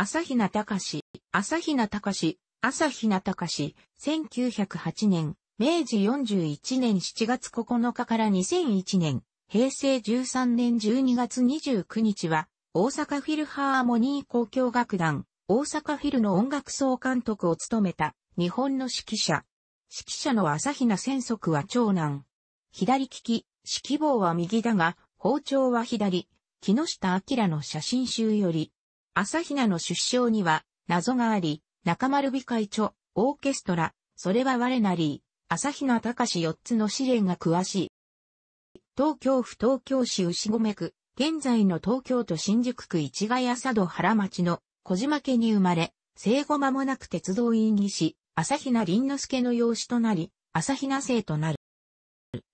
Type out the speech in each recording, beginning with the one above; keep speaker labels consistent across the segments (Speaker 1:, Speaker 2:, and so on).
Speaker 1: 朝日奈隆、朝日奈隆、朝日奈隆、1908年、明治41年7月9日から2001年、平成13年12月29日は、大阪フィルハーモニー交響楽団、大阪フィルの音楽総監督を務めた、日本の指揮者。指揮者の朝日奈千足は長男。左利き、指揮棒は右だが、包丁は左。木下明の写真集より、朝比奈の出生には、謎があり、中丸美会著、オーケストラ、それは我なり、朝比奈隆四つの試練が詳しい。東京府東京市牛込区、現在の東京都新宿区市ヶ谷佐渡原町の小島家に生まれ、生後間もなく鉄道員にし、朝比奈林之助の養子となり、朝比奈生となる。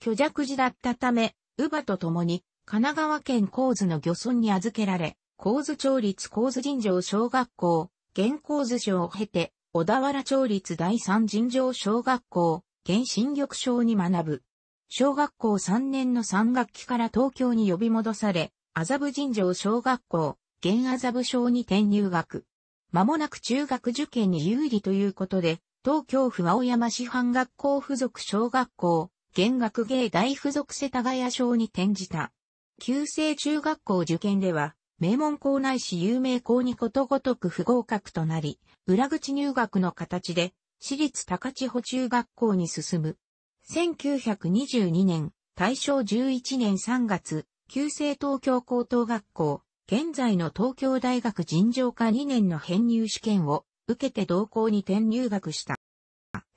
Speaker 1: 虚弱児だったため、乳母と共に神奈川県高津の漁村に預けられ、高津町立高津尋常小学校、現高津省を経て、小田原町立第三尋常小学校、現新玉小に学ぶ。小学校3年の3学期から東京に呼び戻され、麻布尋常小学校、現麻布小に転入学。間もなく中学受験に有利ということで、東京府青山師範学校附属小学校、現学芸大附属世田谷小に転じた。旧制中学校受験では、名門校内市し有名校にことごとく不合格となり、裏口入学の形で、私立高千穂中学校に進む。1922年、大正11年3月、旧制東京高等学校、現在の東京大学尋常科2年の編入試験を受けて同校に転入学した。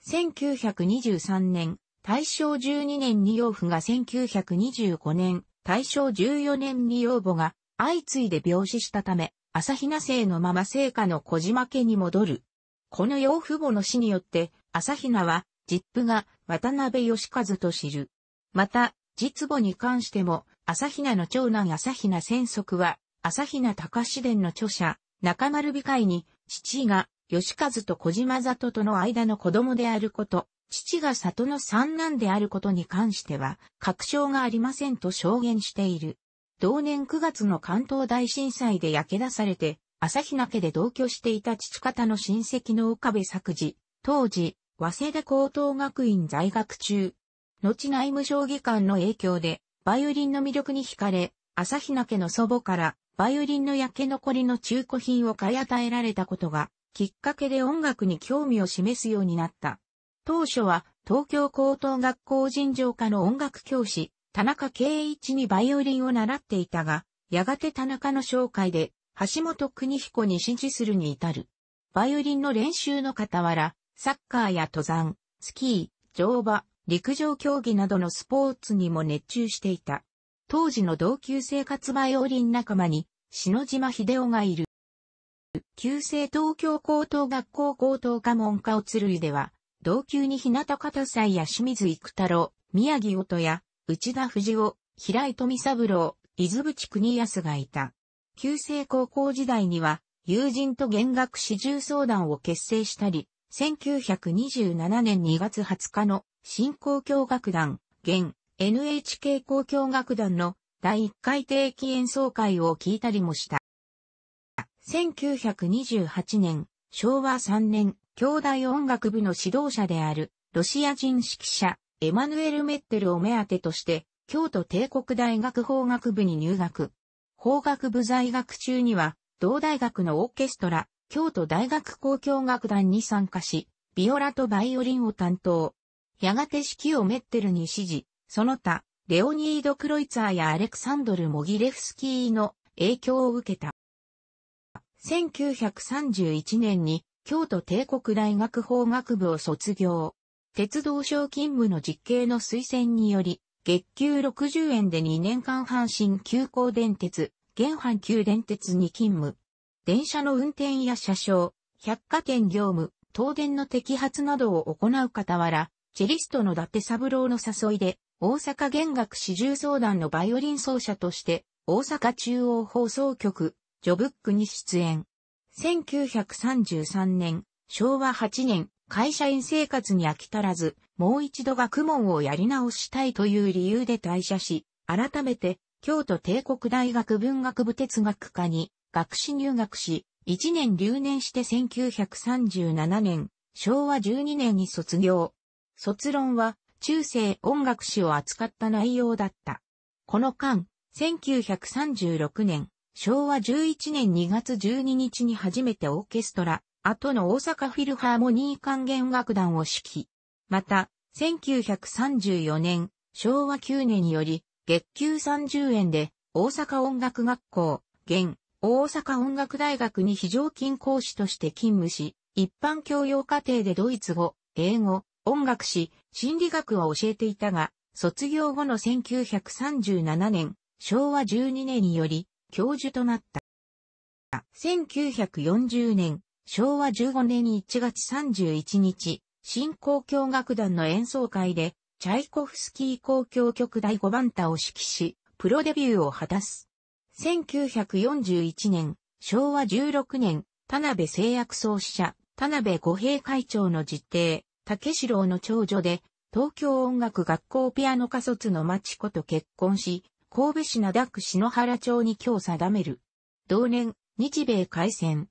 Speaker 1: 1923年、大正12年に養父が1925年、大正14年に養母が相次いで病死したため、朝比奈生のまま生家の小島家に戻る。この養父母の死によって、朝比奈は、実父が渡辺義和と知る。また、実母に関しても、朝比奈の長男朝比奈戦則は、朝比奈隆志伝の著者、中丸美会に、父が、義和と小島里との間の子供であること、父が里の三男であることに関しては、確証がありませんと証言している。同年9月の関東大震災で焼け出されて、朝日奈家で同居していた父方の親戚の岡部作治、当時、早稲田高等学院在学中、後内務省議官の影響で、バイオリンの魅力に惹かれ、朝日奈家の祖母から、バイオリンの焼け残りの中古品を買い与えられたことが、きっかけで音楽に興味を示すようになった。当初は、東京高等学校尋常科の音楽教師、田中圭一にバイオリンを習っていたが、やがて田中の紹介で、橋本邦彦に支持するに至る。バイオリンの練習の傍ら、サッカーや登山、スキー、乗馬、陸上競技などのスポーツにも熱中していた。当時の同級生活バイオリン仲間に、篠島秀夫がいる。旧制東京高等学校高等科門科を鶴湯では、同級に日向方斎や清水育太郎、宮城音や内田藤夫、平井富三郎、伊豆淵国康がいた。旧制高校時代には、友人と弦楽四重相談を結成したり、1927年2月20日の新交響楽団、現 NHK 交響楽団の第1回定期演奏会を聞いたりもした。1928年、昭和3年、兄弟音楽部の指導者であるロシア人指揮者、エマヌエル・メッテルを目当てとして、京都帝国大学法学部に入学。法学部在学中には、同大学のオーケストラ、京都大学交響楽団に参加し、ビオラとバイオリンを担当。やがて指揮をメッテルに指示、その他、レオニード・クロイツァーやアレクサンドル・モギレフスキーの影響を受けた。1931年に京都帝国大学法学部を卒業。鉄道省勤務の実刑の推薦により、月給60円で2年間阪神急行電鉄、現阪急電鉄に勤務。電車の運転や車掌、百貨店業務、東電の摘発などを行う傍ら、チェリストの伊達三郎の誘いで、大阪弦楽四重奏団のバイオリン奏者として、大阪中央放送局、ジョブックに出演。1933年、昭和8年、会社員生活に飽き足らず、もう一度学問をやり直したいという理由で退社し、改めて、京都帝国大学文学部哲学科に学士入学し、1年留年して1937年、昭和12年に卒業。卒論は中世音楽史を扱った内容だった。この間、1936年、昭和11年2月12日に初めてオーケストラ、後の大阪フィルハーモニー管弦楽団を指揮。また、1934年、昭和9年により、月給30円で、大阪音楽学校、現、大阪音楽大学に非常勤講師として勤務し、一般教養課程でドイツ語、英語、音楽史、心理学は教えていたが、卒業後の1937年、昭和12年により、教授となった。1940年、昭和15年1月31日、新交響楽団の演奏会で、チャイコフスキー交響曲第5番歌を指揮し、プロデビューを果たす。1941年、昭和16年、田辺製薬創始者、田辺五平会長の実弟、竹四郎の長女で、東京音楽学校ピアノ科卒の町子と結婚し、神戸市灘区篠原町に今日定める。同年、日米開戦、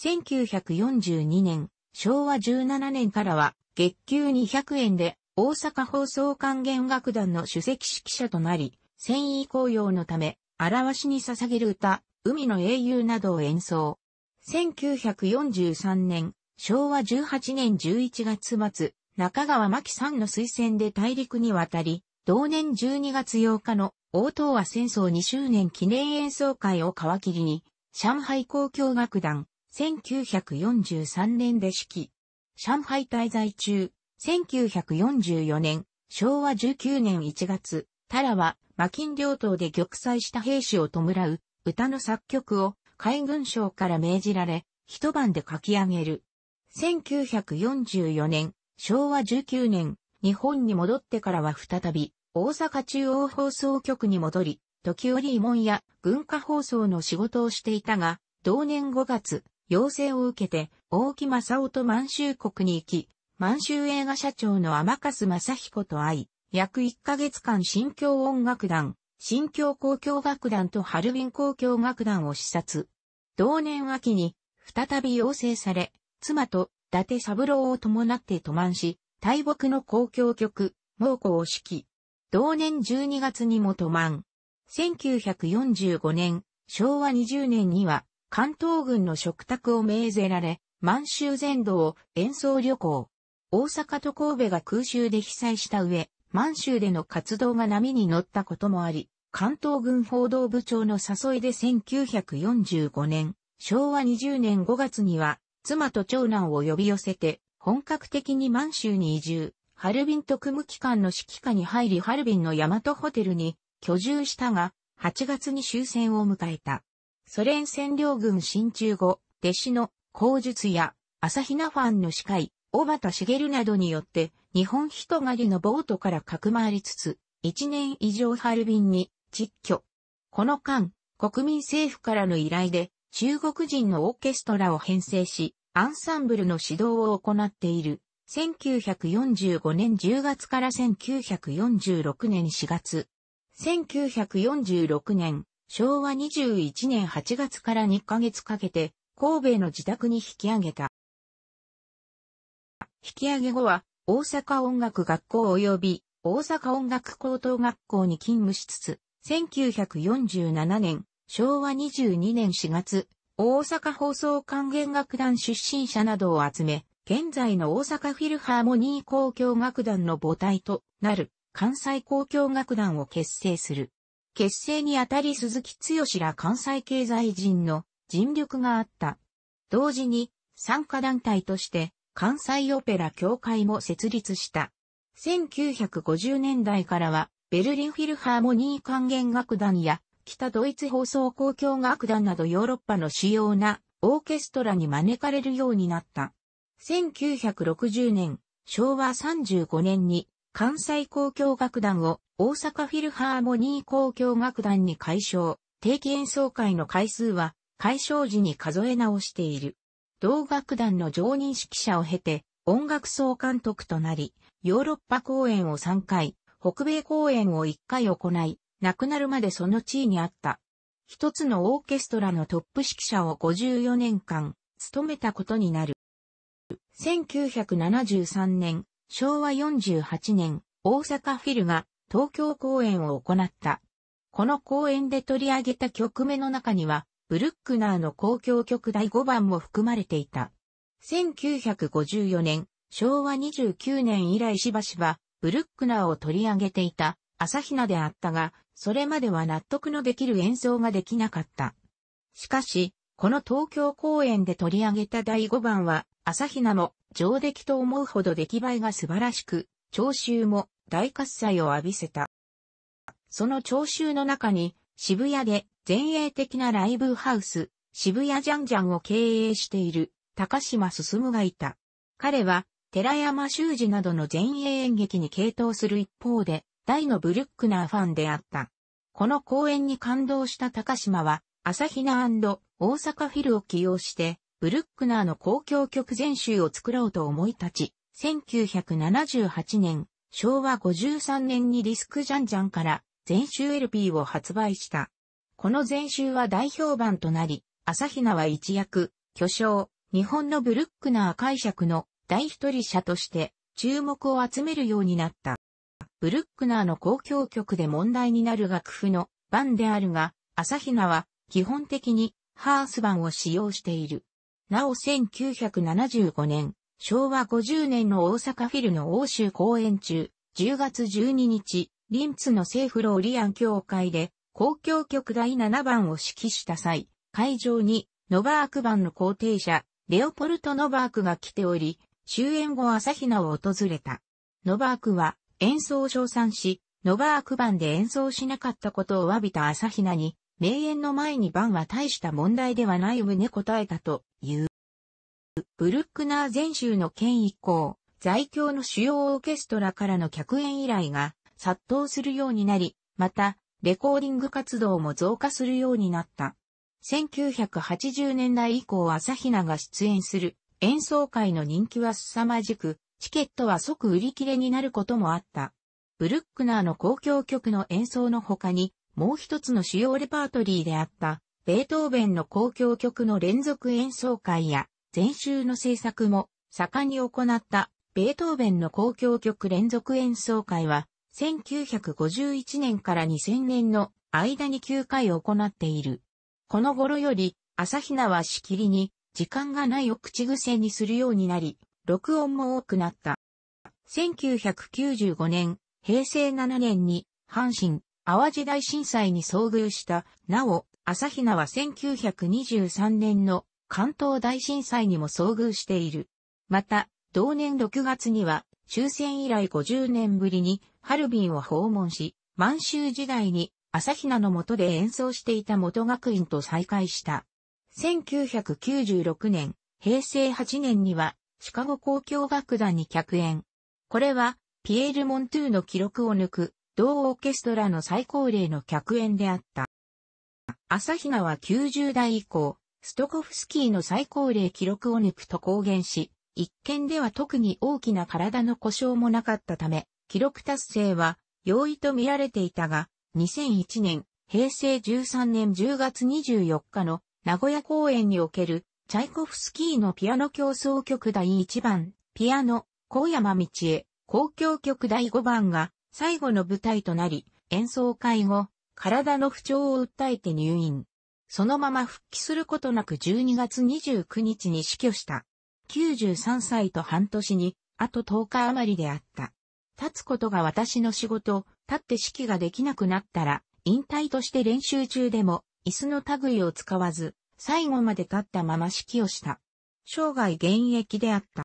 Speaker 1: 1942年、昭和17年からは月給200円で大阪放送管弦楽団の主席指揮者となり、戦意高揚のため、表しに捧げる歌、海の英雄などを演奏。1943年、昭和18年11月末、中川真紀さんの推薦で大陸に渡り、同年12月8日の大東亜戦争2周年記念演奏会を皮切りに、上海交響楽団、1943年で指揮。上海滞在中、1944年、昭和19年1月、タラは、マキン両島で玉砕した兵士を弔う、歌の作曲を、海軍省から命じられ、一晩で書き上げる。1944年、昭和19年、日本に戻ってからは再び、大阪中央放送局に戻り、時折慰問や文化放送の仕事をしていたが、同年5月、要請を受けて、大木正夫と満州国に行き、満州映画社長の天笠正彦と会い、約1ヶ月間新京音楽団、新京交響楽団とハルビン交響楽団を視察。同年秋に、再び要請され、妻と伊達三郎を伴って都満し、大木の交響曲、猛虎を指揮。同年12月にも都満。1945年、昭和20年には、関東軍の食卓を命ぜられ、満州全土を演奏旅行。大阪と神戸が空襲で被災した上、満州での活動が波に乗ったこともあり、関東軍報道部長の誘いで1945年、昭和20年5月には、妻と長男を呼び寄せて、本格的に満州に移住、ハルビン特務機関の指揮下に入りハルビンの大和ホテルに居住したが、8月に終戦を迎えた。ソ連占領軍進駐後、弟子の口述や朝比奈ファンの司会、小畑茂などによって、日本人狩りのボートからま回りつつ、一年以上ハルビンに実居。この間、国民政府からの依頼で、中国人のオーケストラを編成し、アンサンブルの指導を行っている。1945年10月から1946年4月。1946年、昭和21年8月から2ヶ月かけて、神戸の自宅に引き上げた。引き上げ後は、大阪音楽学校及び、大阪音楽高等学校に勤務しつつ、1947年、昭和22年4月、大阪放送管弦楽団出身者などを集め、現在の大阪フィルハーモニー交響楽団の母体となる関西交響楽団を結成する。結成にあたり鈴木剛ら関西経済人の尽力があった。同時に、参加団体として、関西オペラ協会も設立した。1950年代からは、ベルリンフィルハーモニー管弦楽団や、北ドイツ放送公共楽団などヨーロッパの主要なオーケストラに招かれるようになった。1960年、昭和35年に関西交響楽団を大阪フィルハーモニー交響楽団に解消、定期演奏会の回数は解消時に数え直している。同楽団の常任指揮者を経て音楽総監督となり、ヨーロッパ公演を3回、北米公演を1回行い、亡くなるまでその地位にあった。一つのオーケストラのトップ指揮者を54年間、務めたことになる。1973年、昭和48年、大阪フィルが東京公演を行った。この公演で取り上げた曲目の中には、ブルックナーの公共曲第5番も含まれていた。1954年、昭和29年以来しばしば、ブルックナーを取り上げていた、朝比奈であったが、それまでは納得のできる演奏ができなかった。しかし、この東京公演で取り上げた第5番は、朝比奈も上出来と思うほど出来栄えが素晴らしく、聴衆も大喝采を浴びせた。その聴衆の中に渋谷で前衛的なライブハウス、渋谷ジャンジャンを経営している高島進がいた。彼は寺山修司などの前衛演劇に傾倒する一方で、大のブルックナーファンであった。この公演に感動した高島は、朝比奈大阪フィルを起用して、ブルックナーの公共曲全集を作ろうと思い立ち、1978年、昭和53年にディスクジャンジャンから全集 LP を発売した。この全集は大評判となり、朝比奈は一躍、巨匠、日本のブルックナー解釈の第一人者として注目を集めるようになった。ブルックナーの公共曲で問題になる楽譜の版であるが、朝比奈は基本的にハース版を使用している。なお1975年、昭和50年の大阪フィルの欧州公演中、10月12日、リンツの政府ローリアン協会で、公共局第7番を指揮した際、会場に、ノバーク版の皇帝者、レオポルト・ノバークが来ており、終演後朝日奈を訪れた。ノバークは、演奏を称賛し、ノバーク版で演奏しなかったことを詫びた朝日奈に、名演の前に晩は大した問題ではない旨答えたと、U。ブルックナー全州の県以降、在京の主要オーケストラからの客演依頼が殺到するようになり、また、レコーディング活動も増加するようになった。1980年代以降朝比奈が出演する演奏会の人気は凄まじく、チケットは即売り切れになることもあった。ブルックナーの公共曲の演奏の他に、もう一つの主要レパートリーであった、ベートーベンの交響曲の連続演奏会や、全集の制作も盛んに行ったベートーベンの交響曲連続演奏会は、1951年から2000年の間に9回行っている。この頃より、朝比奈はしきりに、時間がないを口癖にするようになり、録音も多くなった。1995年、平成7年に、阪神、淡路大震災に遭遇した、なお、朝日奈は1923年の関東大震災にも遭遇している。また、同年6月には終戦以来50年ぶりにハルビンを訪問し、満州時代に朝日奈の下で演奏していた元学院と再会した。1996年、平成8年にはシカゴ交響楽団に客演。これは、ピエール・モントゥーの記録を抜く、同オーケストラの最高齢の客演であった。朝比奈は90代以降、ストコフスキーの最高齢記録を抜くと公言し、一見では特に大きな体の故障もなかったため、記録達成は容易と見られていたが、2001年、平成13年10月24日の名古屋公演におけるチャイコフスキーのピアノ競争曲第1番、ピアノ、高山道へ、公共曲第5番が最後の舞台となり、演奏会後、体の不調を訴えて入院。そのまま復帰することなく12月29日に死去した。93歳と半年に、あと10日余りであった。立つことが私の仕事、立って指揮ができなくなったら、引退として練習中でも、椅子の類を使わず、最後まで立ったまま指揮をした。生涯現役であった。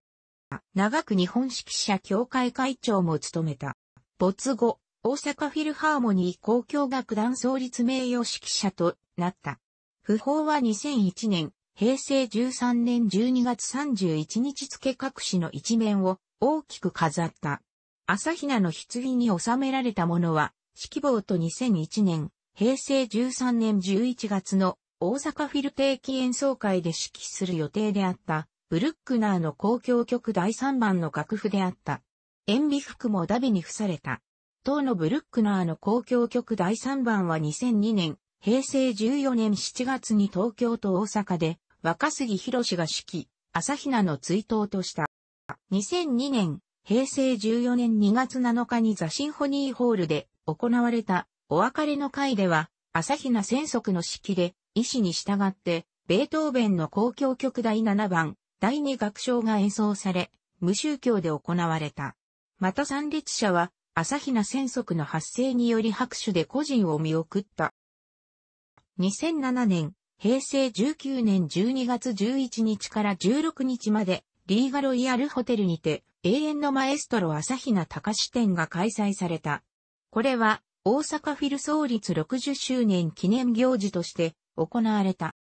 Speaker 1: 長く日本指揮者協会会長も務めた。没後、大阪フィルハーモニー交響楽団創立名誉指揮者となった。不法は2001年、平成13年12月31日付隠しの一面を大きく飾った。朝比奈の棺に収められたものは、指揮棒と2001年、平成13年11月の大阪フィル定期演奏会で指揮する予定であった、ブルックナーの公共曲第3番の楽譜であった。塩ビ服もダビに付された。当のブルックナーの公共局第3番は2002年、平成14年7月に東京と大阪で若杉博が指揮、朝比奈の追悼とした。2002年、平成14年2月7日にザシンフォニーホールで行われたお別れの会では、朝比奈専属の指揮で、意思に従って、ベートーベンの公共曲第7番、第2楽章が演奏され、無宗教で行われた。また参列者は、朝比奈戦足の発生により拍手で個人を見送った。2007年、平成19年12月11日から16日まで、リーガロイヤルホテルにて、永遠のマエストロ朝比奈隆展が開催された。これは、大阪フィル創立60周年記念行事として行われた。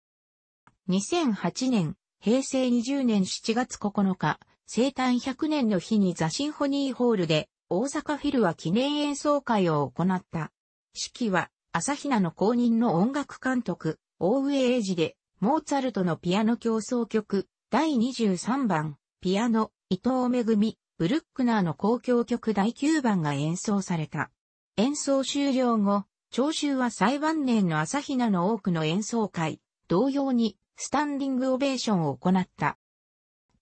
Speaker 1: 2008年、平成20年7月9日、生誕100年の日にザ・シンフォニーホールで大阪フィルは記念演奏会を行った。式は、朝比奈の公認の音楽監督、大上英二で、モーツァルトのピアノ競争曲、第23番、ピアノ、伊藤恵、ブルックナーの公共曲第9番が演奏された。演奏終了後、聴衆は最晩年の朝比奈の多くの演奏会、同様に、スタンディングオベーションを行った。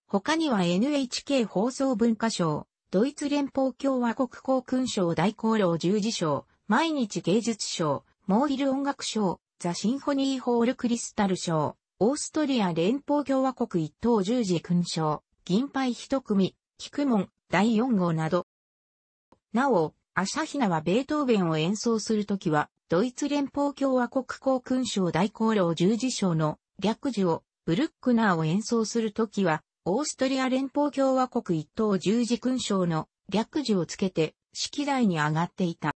Speaker 1: 他には NHK 放送文化賞、ドイツ連邦共和国航勲賞大功労十字賞、毎日芸術賞、モーヒル音楽賞、ザ・シンフォニーホール・クリスタル賞、オーストリア連邦共和国一等十字勲章、銀牌一組、菊門、第四号など。なお、アシャヒナはベートーベンを演奏するときは、ドイツ連邦共和国航勲章大功労十字章の略字をブルックナーを演奏するときは、オーストリア連邦共和国一等十字勲章の略字をつけて、式台に上がっていた。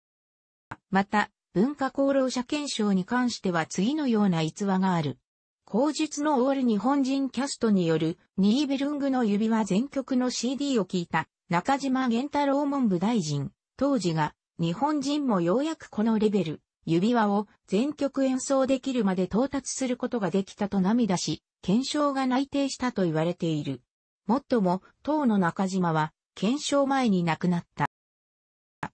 Speaker 1: また、文化功労者検証に関しては次のような逸話がある。口述のオール日本人キャストによる、ニーベルングの指輪全曲の CD を聞いた、中島玄太郎文部大臣、当時が、日本人もようやくこのレベル、指輪を全曲演奏できるまで到達することができたと涙し、検証が内定したと言われている。もっとも、当の中島は、検証前に亡くなった。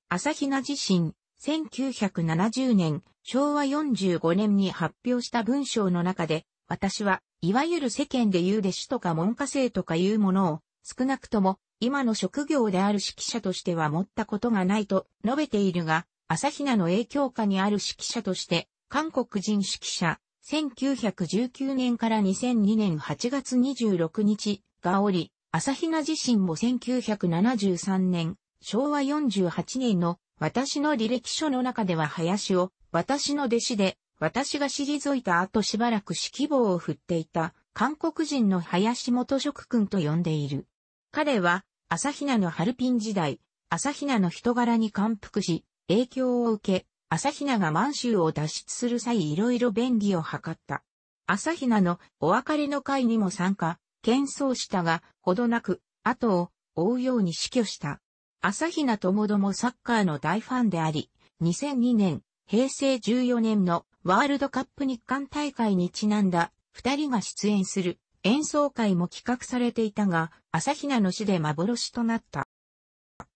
Speaker 1: 朝比奈自身、1970年、昭和45年に発表した文章の中で、私は、いわゆる世間で言う弟子とか文科生とかいうものを、少なくとも、今の職業である指揮者としては持ったことがないと述べているが、朝比奈の影響下にある指揮者として、韓国人指揮者、1919年から2002年8月26日、がおり、朝比奈自身も1973年、昭和48年の私の履歴書の中では林を私の弟子で私が退いた後しばらく指揮棒を振っていた韓国人の林元職君と呼んでいる。彼は朝比奈のハルピン時代、朝比奈の人柄に感服し、影響を受け、朝比奈が満州を脱出する際いろいろ便宜を図った。朝比奈のお別れの会にも参加、喧騒したが、ほどなく、後を追うように死去した。朝比奈ともどもサッカーの大ファンであり、2002年、平成14年のワールドカップ日韓大会にちなんだ、二人が出演する演奏会も企画されていたが、朝比奈の死で幻となった。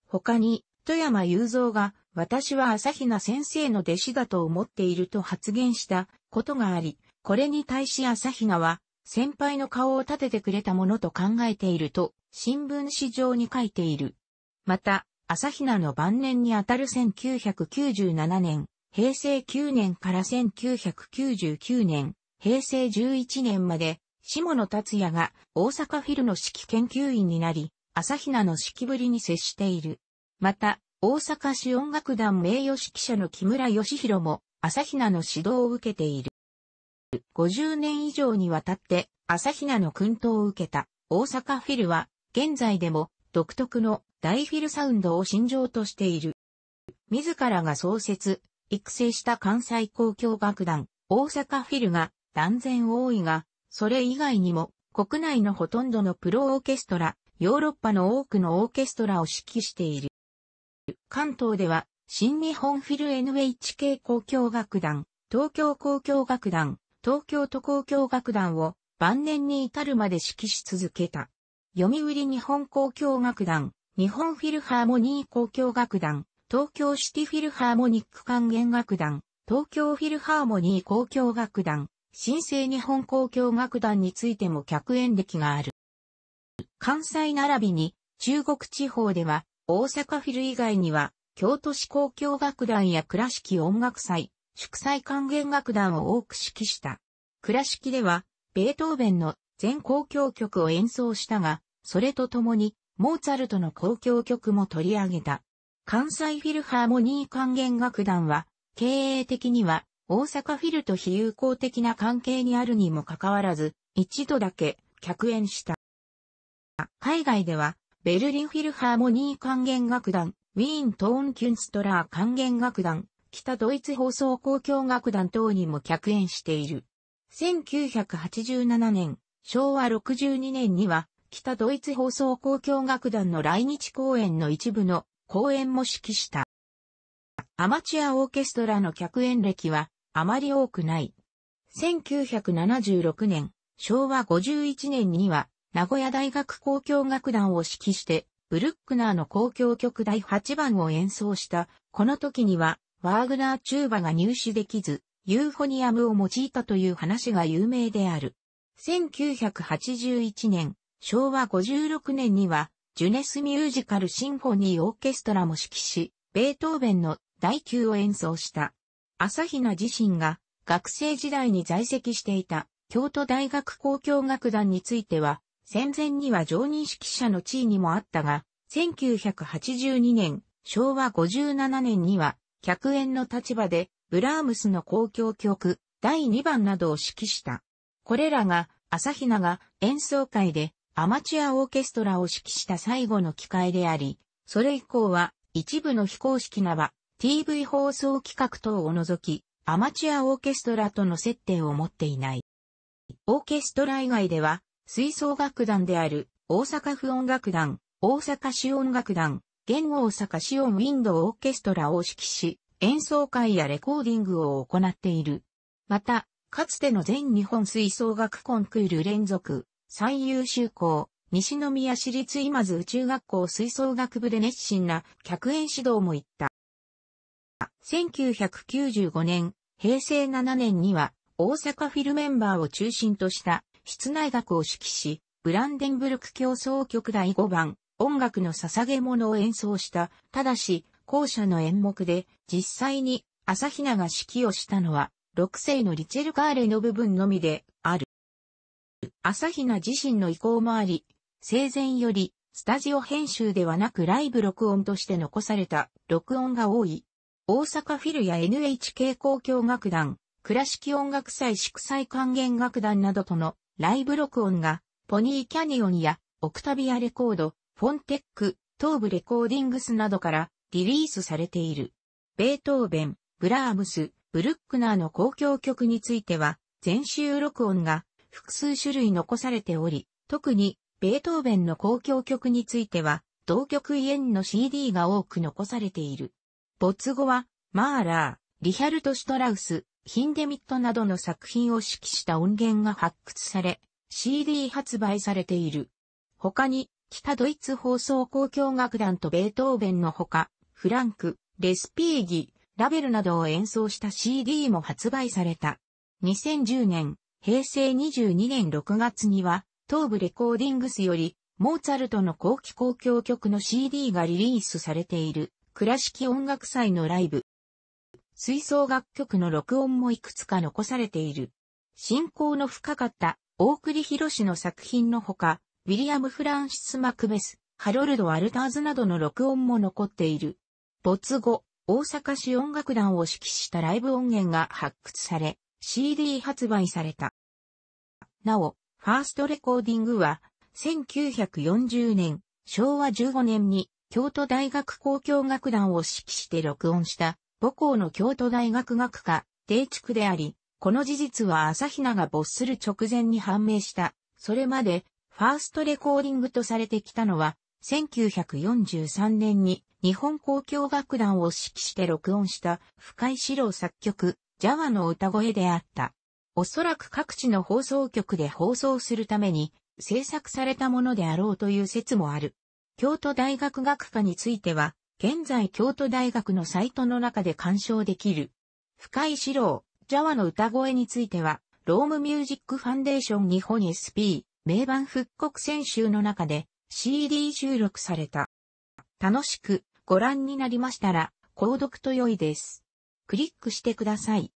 Speaker 1: 他に、富山雄三が、私は朝比奈先生の弟子だと思っていると発言したことがあり、これに対し朝比奈は、先輩の顔を立ててくれたものと考えていると、新聞紙上に書いている。また、朝比奈の晩年にあたる1997年、平成9年から1999年、平成11年まで、下野達也が大阪フィルの指揮研究員になり、朝比奈の指揮ぶりに接している。また、大阪市音楽団名誉指揮者の木村義弘も、朝比奈の指導を受けている。50年以上にわたって朝比奈の薫陶を受けた大阪フィルは現在でも独特の大フィルサウンドを信条としている。自らが創設、育成した関西交響楽団大阪フィルが断然多いが、それ以外にも国内のほとんどのプロオーケストラ、ヨーロッパの多くのオーケストラを指揮している。関東では新日本フィル NHK 交響楽団、東京交響楽団、東京都交響楽団を晩年に至るまで指揮し続けた。読売日本交響楽団、日本フィルハーモニー交響楽団、東京シティフィルハーモニック管弦楽団、東京フィルハーモニー交響楽団、新生日本交響楽団についても客演歴がある。関西並びに中国地方では大阪フィル以外には京都市交響楽団や倉敷音楽祭、祝祭管弦楽団を多く指揮した。倉敷では、ベートーベンの全公共曲を演奏したが、それとともに、モーツァルトの公共曲も取り上げた。関西フィルハーモニー管弦楽団は、経営的には、大阪フィルと非友好的な関係にあるにもかかわらず、一度だけ、客演した。海外では、ベルリンフィルハーモニー管弦楽団、ウィーントーンキュンストラー管弦楽団、北ドイツ放送交響楽団等にも客演している。1987年、昭和62年には、北ドイツ放送交響楽団の来日公演の一部の公演も指揮した。アマチュアオーケストラの客演歴はあまり多くない。1976年、昭和51年には、名古屋大学交響楽団を指揮して、ブルックナーの交響曲第8番を演奏した、この時には、ワーグナーチューバが入手できず、ユーフォニアムを用いたという話が有名である。1981年、昭和56年には、ジュネスミュージカルシンフォニーオーケストラも指揮し、ベートーベンの第9を演奏した。朝比奈自身が学生時代に在籍していた京都大学交響楽団については、戦前には常任指揮者の地位にもあったが、1982年、昭和57年には客演の立場で、ブラームスの公共曲、第2番などを指揮した。これらが、朝比奈が演奏会でアマチュアオーケストラを指揮した最後の機会であり、それ以降は一部の非公式なは TV 放送企画等を除き、アマチュアオーケストラとの接点を持っていない。オーケストラ以外では、吹奏楽団である大阪府音楽団、大阪市音楽団、現大阪シオンウィンドオーケストラを指揮し、演奏会やレコーディングを行っている。また、かつての全日本吹奏楽コンクール連続、最優秀校、西宮市立今津宙学校吹奏楽部で熱心な客演指導も行った。1995年、平成7年には大阪フィルメンバーを中心とした室内楽を指揮し、ブランデンブルク競争局第5番音楽の捧げ物を演奏した、ただし、後者の演目で、実際に、朝比奈が指揮をしたのは、六世のリチェルガーレの部分のみで、ある。朝比奈自身の意向もあり、生前より、スタジオ編集ではなくライブ録音として残された録音が多い。大阪フィルや NHK 交響楽団、倉敷音楽祭祝祭還元楽団などとのライブ録音が、ポニーキャニオンやオクタビアレコード、フォンテック、東部レコーディングスなどからリリースされている。ベートーベン、ブラームス、ブルックナーの公共曲については、全集録音が複数種類残されており、特にベートーベンの公共曲については、同曲イエンの CD が多く残されている。没後は、マーラー、リヒャルト・シュトラウス、ヒンデミットなどの作品を指揮した音源が発掘され、CD 発売されている。他に、北ドイツ放送交響楽団とベートーベンのほか、フランク、レスピーギ、ラベルなどを演奏した CD も発売された。2010年、平成22年6月には、東部レコーディングスより、モーツァルトの後期交響曲の CD がリリースされている、倉敷音楽祭のライブ。吹奏楽曲の録音もいくつか残されている。進行の深かった、大栗博の作品のほか、ウィリアム・フランシス・マクベス、ハロルド・アルターズなどの録音も残っている。没後、大阪市音楽団を指揮したライブ音源が発掘され、CD 発売された。なお、ファーストレコーディングは、1940年、昭和15年に、京都大学交響楽団を指揮して録音した、母校の京都大学学科、定畜であり、この事実は朝比奈が没する直前に判明した。それまで、ファーストレコーディングとされてきたのは、1943年に日本交響楽団を指揮して録音した深井史郎作曲、ジャワの歌声であった。おそらく各地の放送局で放送するために制作されたものであろうという説もある。京都大学学科については、現在京都大学のサイトの中で鑑賞できる。深井史郎、ジャワの歌声については、ロームミュージックファンデーション日本 SP、名盤復刻選集の中で CD 収録された。楽しくご覧になりましたら、購読と良いです。クリックしてください。